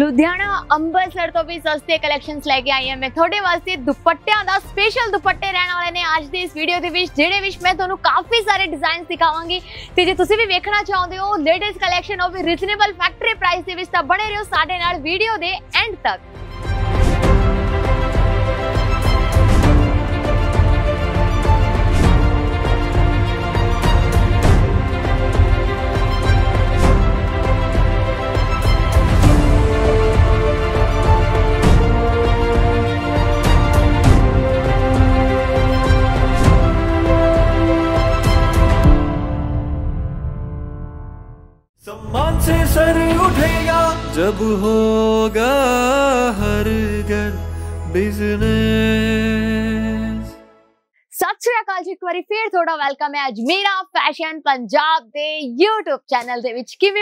लुधियाना अंबरसर तो भी सस्ते कलेक्शंस लेके आई है मैं थोड़े वास्ते दुपट्टिया का स्पेशल दुपट्टे रहने वाले ने अज की इस वीडियो के जेडे मैं तो काफ़ी सारे डिजाइन दिखावगी तो जो तुम भी वेखना चाहते हो लेटेस्ट कलैक्शन ऑफ भी रिजनेबल फैक्टरी प्राइस के बने रहो साडे वीडियो के एंड तक जब होगा हर घर बिजनेस सत्याकाल फिर थोड़ा वेलकम है अज फैशन यूट्यूब चैनल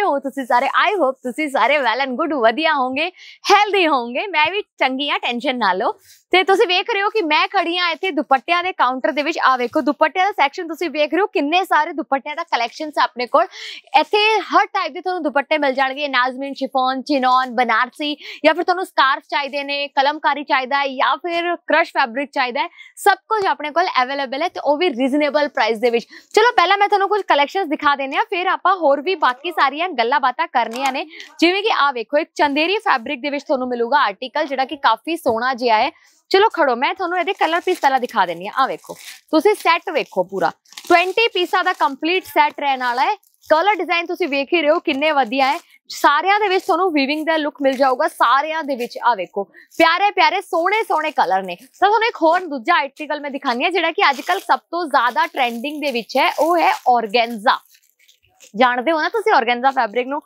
हो तुसी सारे आई होप सारे वेल एंड गुड वधिया होंगे हेल्दी होंगे मैं भी चंगी हाँ टेंशन ना लो तो वेख रहे हो कि मैं खड़ी हाँ इतने दुपट्टिया के काउंटर के आखो दुपट्ट का सैक्शन वेख रहे हो किन्ने सारे दुपट्टिया कलैक्शन अपने को टाइप के थोड़ा दुपट्टे मिल जाएंगे नाजमिन शिफोन चिनोन बनारसी या फिर थोड़ा स्कार्फ चाहिए ने कलमकारी चाहिए या फिर क्रश फैब्रिक चाहिए सब कुछ अपने को अवेलेबल है तो भी रीजनेबल प्राइस के चलो पहला मैं थोड़ा कुछ कलैक्शन दिखा देने फिर आप होर भी बाकी सारिया गलां बातें करनिया जिमें कि आखो एक चंदेरी फैब्रिक मिलेगा आर्टिकल जो कि काफ़ी सोहना जहा है चलो खड़ो मैं थोड़ा ये कलर पीस पहला दिखा दें आखो तुम सैट वेखो पूरा ट्वेंटी पीसा का कंप्लीट सैट रहने वाला है कलर डिजाइन तुम वेख ही रहे हो किन्ने है सारे वीविंग का लुक मिल जाऊगा सारे आखो प्यारे प्यारे सोहने सोहने कलर ने तो थोड़ा एक होर दूजा आर्टिकल मैं दिखाई हूँ जो कि अजकल सब तो ज्यादा ट्रेंडिंग है वह है ऑरगेंजा जानते हो ना तो ऑरगेंजा फैब्रिक न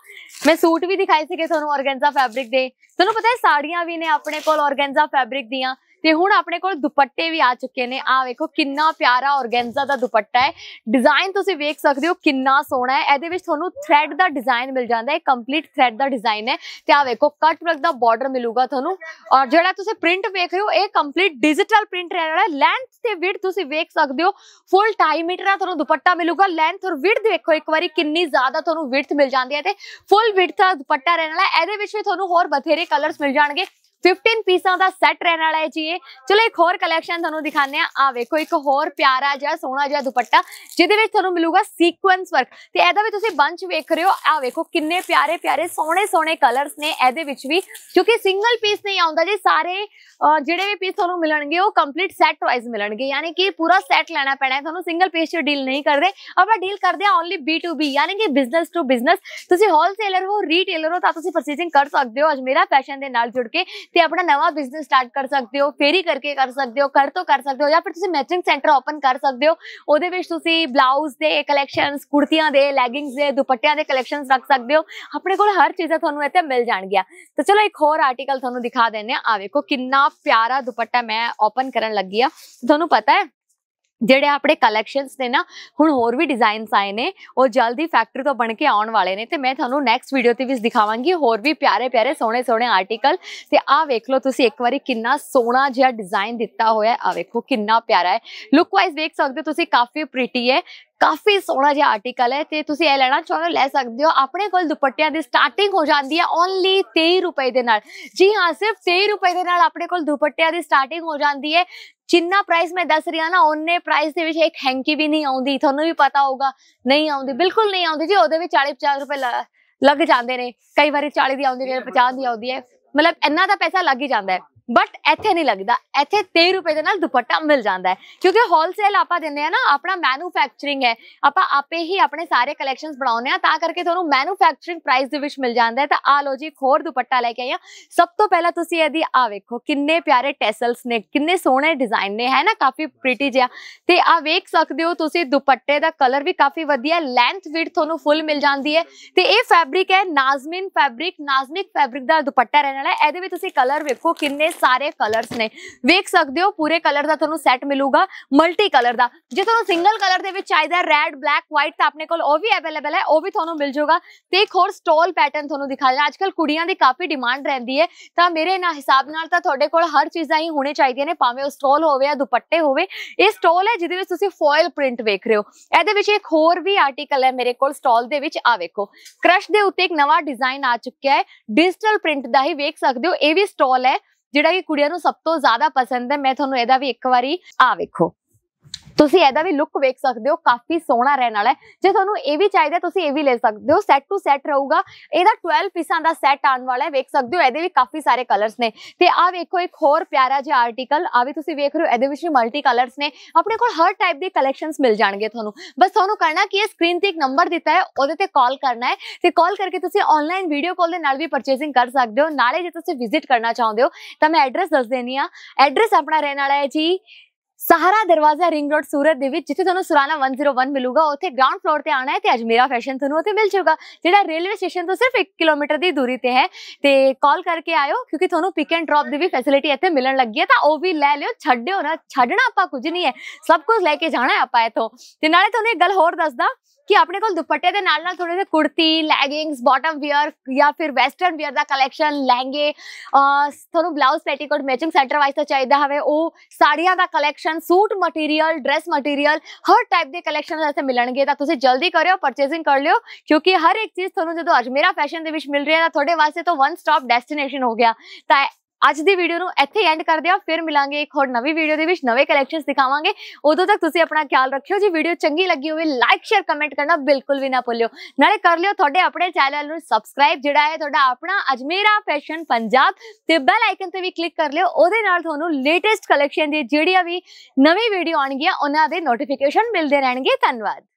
मैं सूट भी दिखाई थे ऑरगेंजा फैब्रिक दे तो पता है साड़ियां भी ने अपने कोरगेंजा फैब्रिक दियाँ ਤੇ ਹੁਣ ਆਪਣੇ ਕੋਲ ਦੁਪੱਟੇ ਵੀ ਆ ਚੁੱਕੇ ਨੇ ਆ ਵੇਖੋ ਕਿੰਨਾ ਪਿਆਰਾ ਔਰਗੈਂਜ਼ਾ ਦਾ ਦੁਪੱਟਾ ਹੈ ਡਿਜ਼ਾਈਨ ਤੁਸੀਂ ਵੇਖ ਸਕਦੇ ਹੋ ਕਿੰਨਾ ਸੋਹਣਾ ਹੈ ਇਹਦੇ ਵਿੱਚ ਤੁਹਾਨੂੰ ਥ੍ਰੈਡ ਦਾ ਡਿਜ਼ਾਈਨ ਮਿਲ ਜਾਂਦਾ ਹੈ ਕੰਪਲੀਟ ਥ੍ਰੈਡ ਦਾ ਡਿਜ਼ਾਈਨ ਹੈ ਤੇ ਆ ਵੇਖੋ ਕੱਟ ਵਰਕ ਦਾ ਬਾਰਡਰ ਮਿਲੂਗਾ ਤੁਹਾਨੂੰ ਔਰ ਜਿਹੜਾ ਤੁਸੀਂ ਪ੍ਰਿੰਟ ਵੇਖ ਰਹੇ ਹੋ ਇਹ ਕੰਪਲੀਟ ਡਿਜੀਟਲ ਪ੍ਰਿੰਟ ਰਹਿ ਰਿਹਾ ਹੈ ਲੈਂਥ ਤੇ ਵਿਡਥ ਤੁਸੀਂ ਵੇਖ ਸਕਦੇ ਹੋ ਫੁੱਲ ਟਾਈ ਮੀਟਰ ਦਾ ਤੁਹਾਨੂੰ ਦੁਪੱਟਾ ਮਿਲੂਗਾ ਲੈਂਥ ਔਰ ਵਿਡਥ ਦੇਖੋ ਇੱਕ ਵਾਰੀ ਕਿੰਨੀ ਜ਼ਿਆਦਾ ਤੁਹਾਨੂੰ ਵਿਡਥ ਮਿਲ ਜਾਂਦੀ ਹੈ ਤੇ ਫੁੱਲ ਵਿਡਥ ਦਾ ਦੁਪੱਟਾ ਰਹਿਣ ਵਾਲਾ ਇਹਦੇ ਵਿੱਚ ਵੀ ਤੁਹਾਨੂੰ ਹੋਰ ਬਥੇਰੇ ਕਲਰਸ ਮਿਲ ਜਾਣਗੇ फिफ्टीन पीसा का सैट रहने वाला है जी ये चलो एक होर कलैक्शन थानू दिखाने आेखो एक होर प्यारा जहा सोहना जहा दुपट्टा जिदेज मिलेगा सीकुएंस वर्क तो ए बंच वेख रहे हो आेखो किन्ने प्यारे प्यारे सोहने सोहने कलर ने ए क्योंकि सिंगल पीस नहीं आता जी सारे जोड़े भी पीस थोड़ा मिलने वो कंप्लीट सैट वाइज मिलने यानी कि पूरा सैट लेना पैना है थोड़ा सिंगल पीस डील नहीं करते अपना डील करते हैं ओनली बी टू बी यानी कि बिजनेस टू बिजनेस होलसेलर हो रीटेलर हो तो परचेजिंग कर सकते हो अजमेरा फैशन के जुड़ के ਤੇ ਆਪਣਾ ਨਵਾਂ ਬਿਜ਼ਨਸ ਸਟਾਰਟ ਕਰ ਸਕਦੇ ਹੋ ਫੇਰੀ ਕਰਕੇ ਕਰ ਸਕਦੇ ਹੋ ਘਰ ਤੋਂ ਕਰ ਸਕਦੇ ਹੋ ਜਾਂ ਫਿਰ ਤੁਸੀਂ ਮੈਚਿੰਗ ਸੈਂਟਰ ਓਪਨ ਕਰ ਸਕਦੇ ਹੋ ਉਹਦੇ ਵਿੱਚ ਤੁਸੀਂ ਬਲਾਊਜ਼ ਦੇ ਕਲੈਕਸ਼ਨਸ ਕੁੜਤੀਆਂ ਦੇ ਲੈਗਿੰਗਸ ਦੇ ਦੁਪੱਟਿਆਂ ਦੇ ਕਲੈਕਸ਼ਨਸ ਰੱਖ ਸਕਦੇ ਹੋ ਆਪਣੇ ਕੋਲ ਹਰ ਚੀਜ਼ਾਂ ਤੁਹਾਨੂੰ ਇੱਥੇ ਮਿਲ ਜਾਣਗੀਆਂ ਤਾਂ ਚਲੋ ਇੱਕ ਹੋਰ ਆਰਟੀਕਲ ਤੁਹਾਨੂੰ ਦਿਖਾ ਦਿੰਨੇ ਆ ਆ ਵੇਖੋ ਕਿੰਨਾ ਪਿਆਰਾ ਦੁਪੱਟਾ ਮੈਂ ਓਪਨ ਕਰਨ ਲੱਗੀ ਆ ਤੁਹਾਨੂੰ ਪਤਾ ਹੈ ਜਿਹੜੇ ਆਪਣੇ ਕਲੈਕਸ਼ਨਸ ਨੇ ਨਾ ਹੁਣ ਹੋਰ ਵੀ ਡਿਜ਼ਾਈਨਸ ਆਏ ਨੇ ਉਹ ਜਲਦੀ ਫੈਕਟਰੀ ਤੋਂ ਬਣ ਕੇ ਆਉਣ ਵਾਲੇ ਨੇ ਤੇ ਮੈਂ ਤੁਹਾਨੂੰ ਨੈਕਸਟ ਵੀਡੀਓ ਤੇ ਵੀ ਦਿਖਾਵਾਂਗੀ ਹੋਰ ਵੀ ਪਿਆਰੇ ਪਿਆਰੇ ਸੋਹਣੇ ਸੋਹਣੇ ਆਰਟੀਕਲ ਤੇ ਆ ਵੇਖ ਲਓ ਤੁਸੀਂ ਇੱਕ ਵਾਰੀ ਕਿੰਨਾ ਸੋਹਣਾ ਜਿਹਾ ਡਿਜ਼ਾਈਨ ਦਿੱਤਾ ਹੋਇਆ ਆ ਵੇਖੋ ਕਿੰਨਾ ਪਿਆਰਾ ਹੈ ਲੁੱਕ ਵਾਈਜ਼ ਦੇਖ ਸਕਦੇ ਹੋ ਤੁਸੀਂ ਕਾਫੀ ਪ੍ਰੀਟੀ ਹੈ ਕਾਫੀ ਸੋਹਣਾ ਜਿਹਾ ਆਰਟੀਕਲ ਹੈ ਤੇ ਤੁਸੀਂ ਇਹ ਲੈਣਾ ਚਾਹੋ ਲੈ ਸਕਦੇ ਹੋ ਆਪਣੇ ਕੋਲ ਦੁਪੱਟਿਆਂ ਦੀ ਸਟਾਰਟਿੰਗ ਹੋ ਜਾਂਦੀ ਹੈ ਓਨਲੀ 23 ਰੁਪਏ ਦੇ ਨਾਲ ਜੀ ਹਾਂ ਸਿਰਫ 23 ਰੁਪਏ ਦੇ ਨਾਲ ਆਪਣੇ ਕੋਲ ਦੁਪੱਟਿਆਂ ਦੀ ਸਟਾਰਟਿੰਗ ਹੋ ਜਾਂਦੀ ਹੈ ਜਿੰਨਾ ਪ੍ਰਾਈਸ ਮੈਂ ਦੱਸ ਰਿਹਾ ਨਾ ਉਹਨੇ ਪ੍ਰਾਈਸ ਦੇ ਵਿੱਚ ਇੱਕ ਹੈਂਕੀ ਵੀ ਨਹੀਂ ਆਉਂਦੀ ਤੁਹਾਨੂੰ ਵੀ ਪਤਾ ਹੋਊਗਾ ਨਹੀਂ ਆਉਂਦੀ ਬਿਲਕੁਲ ਨਹੀਂ ਆਉਂਦੀ ਜੀ ਉਹਦੇ ਵਿੱਚ 40 50 ਰੁਪਏ ਲੱਗ ਜਾਂਦੇ ਨੇ ਕਈ ਵਾਰੀ 40 ਦੀ ਆਉਂਦੀ ਨੇ 50 ਦੀ ਆਉਂਦੀ ਹੈ ਮਤਲਬ ਇੰਨਾ ਦਾ ਪੈਸਾ ਲੱਗ ਹੀ ਜਾਂਦਾ ਹੈ बट इत नहीं लगता इतने तेई रुपए दुपट्टा मिल जाता है क्योंकि होलसेल आप दें ना अपना मैनुफैक्चरिंग है आप आपे ही अपने सारे कलेक्शन बनाने ता करके थोड़ा मैनुफैक्चरिंग प्राइस मिल जाता है तो आ लो जी एक होर दुपट्टा लेके आई हाँ सब तो पहला यदि आखो कि प्यारे टेसल्स ने किन्ने सोहने डिजाइन ने है ना काफ़ी प्रिटी जहा तो आख सकते हो तुम दुपट्टे का कलर भी काफ़ी वजिए लेंथ विड थो फुल मिल जाती है तो यह फैब्रिक है नाजमिन फैब्रिक नाजमिक फैब्रिक का दुपट्टा रहने वाला है ये कलर वेखो किन्ने सारे कलर ने वेख सकते हो पूरे कलर का थोड़ा सैट मिलेगा मल्टी कलर का जो थोड़ा सिंगल कलर चाहिए रेड ब्लैक व्हाइट तो अपने को भी अवेलेबल है वह भी थोड़ा मिल जाएगा तो एक होर स्टॉल पैटर्न थोड़ा दिखा देना अच्कल कुड़ियों की काफ़ी डिमांड रही है तो मेरे इन्होंने हिसाब न को हर चीज़ा ही होने चाहिए ने भावें स्टॉल हो दुपट्टे हो स्टॉल है जिद फॉयल प्रिंट वेख रहे हो एक होर भी आर्टिकल है मेरे को स्टॉल के आखो क्रश के उत्ते एक नवा डिजाइन आ चुका है डिजिटल प्रिंट का ही वेख सकते हो यह भी स्टॉल है ਜਿਹੜਾ ਕਿ ਕੁੜੀਆਂ ਨੂੰ ਸਭ ਤੋਂ ਜ਼ਿਆਦਾ ਪਸੰਦ ਹੈ ਮੈਂ ਤੁਹਾਨੂੰ ਇਹਦਾ ਵੀ ਇੱਕ ਵਾਰੀ ਆ ਵੇਖੋ ਤੁਸੀਂ ਇਹਦਾ ਵੀ ਲੁੱਕ ਵੇਖ ਸਕਦੇ ਹੋ ਕਾਫੀ ਸੋਹਣਾ ਰਹਿਣ ਵਾਲਾ ਹੈ ਜੇ ਤੁਹਾਨੂੰ ਇਹ ਵੀ ਚਾਹੀਦਾ ਤੁਸੀਂ ਇਹ ਵੀ ਲੈ ਸਕਦੇ ਹੋ ਸੈੱਟ ਟੂ ਸੈੱਟ ਰਹੂਗਾ ਇਹਦਾ 12 ਪੀਸਾਂ ਦਾ ਸੈੱਟ ਆਉਣ ਵਾਲਾ ਹੈ ਵੇਖ ਸਕਦੇ ਹੋ ਇਹਦੇ ਵੀ ਕਾਫੀ ਸਾਰੇ ਕਲਰਸ ਨੇ ਤੇ ਆ ਵੇਖੋ ਇੱਕ ਹੋਰ ਪਿਆਰਾ ਜਿਹਾ ਆਰਟੀਕਲ ਆ ਵੀ ਤੁਸੀਂ ਵੇਖ ਰਹੇ ਹੋ ਇਹਦੇ ਵਿੱਚ ਮਲਟੀ ਕਲਰਸ ਨੇ ਆਪਣੇ ਕੋਲ ਹਰ ਟਾਈਪ ਦੇ ਕਲੈਕਸ਼ਨਸ ਮਿਲ ਜਾਣਗੇ ਤੁਹਾਨੂੰ ਬਸ ਤੁਹਾਨੂੰ ਕਰਨਾ ਕੀ ਹੈ ਸਕਰੀਨ ਤੇ ਇੱਕ ਨੰਬਰ ਦਿੱਤਾ ਹੈ ਉਹਦੇ ਤੇ ਕਾਲ ਕਰਨਾ ਹੈ ਤੇ ਕਾਲ ਕਰਕੇ ਤੁਸੀਂ ਆਨਲਾਈਨ ਵੀਡੀਓ ਕਾਲ ਦੇ ਨਾਲ ਵੀ ਪਰਚੇਸਿੰਗ ਕਰ ਸਕਦੇ ਹੋ ਨਾਲੇ ਜੇ ਤੁਸੀਂ ਵਿਜ਼ਿਟ ਕਰਨਾ ਚਾਹੁੰਦੇ ਹੋ ਤਾਂ ਮੈਂ ਐਡਰੈਸ ਦੱਸ ਦੇਣੀ ਆ ਐਡਰੈਸ ਆਪਣਾ ਰਹਿਣ ਵਾਲਾ ਹੈ ਜੀ ਸਹਾਰਾ ਦਰਵਾਜ਼ਾ ਰਿੰਗ ਰੋਡ ਸੂਰਤ ਦੇ ਵਿੱਚ ਜਿੱਥੇ ਤੁਹਾਨੂੰ ਸੁਰਾਣਾ 101 ਮਿਲੂਗਾ ਉੱਥੇ ਗਰਾਊਂਡ ਫਲੋਰ ਤੇ ਆਣਾ ਹੈ ਤੇ ਅੱਜ ਮੇਰਾ ਫੈਸ਼ਨ ਤੁਹਾਨੂੰ ਉੱਥੇ ਮਿਲ ਜਾਊਗਾ ਜਿਹੜਾ ਰੇਲਵੇ ਸਟੇਸ਼ਨ ਤੋਂ ਸਿਰਫ 1 ਕਿਲੋਮੀਟਰ ਦੀ ਦੂਰੀ ਤੇ ਹੈ ਤੇ ਕਾਲ ਕਰਕੇ ਆਇਓ ਕਿਉਂਕਿ ਤੁਹਾਨੂੰ ਪਿਕ ਐਂਡ ਡ੍ਰੌਪ ਦੀ ਵੀ ਫੈਸਿਲਿਟੀ ਇੱਥੇ ਮਿਲਣ ਲੱਗੀ ਹੈ ਤਾਂ ਉਹ ਵੀ ਲੈ ਲਿਓ ਛੱਡਿਓ ਨਾ ਛੱਡਣਾ ਆਪਾਂ ਕੁਝ ਨਹੀਂ ਹੈ ਸਭ ਕੁਝ ਲੈ ਕੇ ਜਾਣਾ ਆਪਾਂ ਇਥੋਂ ਤੇ ਨਾਲੇ ਤੁਹਾਨੂੰ ਇੱਕ ਗੱਲ ਹੋਰ ਦੱਸਦਾ कि अपने को दुपट्टे के नाल नाल थोड़े से कुर्ती लैगिंग्स बॉटम वियर या फिर वैसटर्न वियर का कलैक्शन लहंगे थोड़ा blouse petticoat matching centre wise तो चाहिए हमें वो साड़िया का collection suit material dress material हर टाइप के कलैक्शन ऐसे मिलेंगे तो तुम जल्दी करो परचेजिंग कर लियो क्योंकि हर एक चीज़ थोड़ा जो अजमेरा फैशन के मिल रही है तो थोड़े वास्ते तो वन स्टॉप डेस्टिनेशन हो गया तो अज की वीडियो इतने एंड कर दिया फिर मिलेंगे एक और नवी वीडियो के नवे कलेक्शन दिखावे उदों तक तुम अपना ख्याल रखियो जी वीडियो चंकी लगी हो लाइक शेयर कमेंट करना बिल्कुल भी ना भुल्यो नए कर लियो थोड़े अपने चैनल में सबसक्राइब जोड़ा है थोड़ा अपना अजमेरा फैशन पंजाब तो बैल आइकन पर भी क्लिक कर लियो थोनों लेटैसट कलैक्शन दिड़िया भी नवी वीडियो आनगियां उन्होंने नोटिफिकेशन मिलते रहने धनवाद